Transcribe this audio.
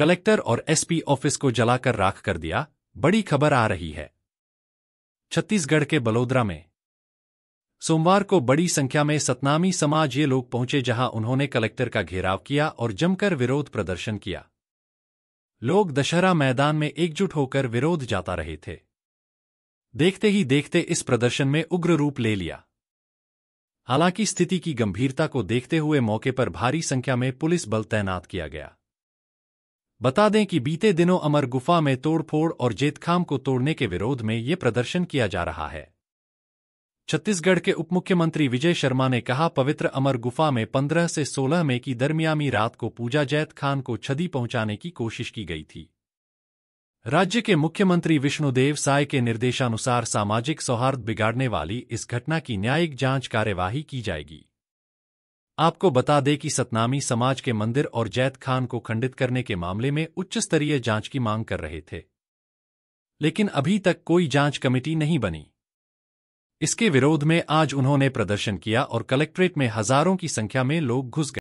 collector और SP office को जलाकर राख कर दिया बड़ी खबर आ रही है छत्तीसगढ़ के बलोदरा में सोमवार को बड़ी संख्या में सतनामी समाज ये लोग पहुंचे जहां उन्होंने कलेक्टर का घेराव किया और जमकर विरोध प्रदर्शन किया लोग दशहरा मैदान में एकजुट होकर विरोध जाता रहे थे देखते ही देखते इस प्रदर्शन में उग्र रूप ले लिया हालांकि स्थिति की गंभीरता को देखते हुए मौके पर भारी संख्या में पुलिस बल तैनात किया गया बता दें कि बीते दिनों अमर गुफा में तोड़फोड़ और जेतखाम को तोड़ने के विरोध में ये प्रदर्शन किया जा रहा है छत्तीसगढ़ के उप मुख्यमंत्री विजय शर्मा ने कहा पवित्र अमर गुफा में 15 से 16 मई की दरमियामी रात को पूजा जैत खान को छदी पहुंचाने की कोशिश की गई थी राज्य के मुख्यमंत्री विष्णुदेव साय के निर्देशानुसार सामाजिक सौहार्द बिगाड़ने वाली इस घटना की न्यायिक जांच कार्यवाही की जाएगी आपको बता दें कि सतनामी समाज के मंदिर और जैद खान को खंडित करने के मामले में उच्च स्तरीय जांच की मांग कर रहे थे लेकिन अभी तक कोई जांच कमेटी नहीं बनी इसके विरोध में आज उन्होंने प्रदर्शन किया और कलेक्ट्रेट में हजारों की संख्या में लोग घुस गए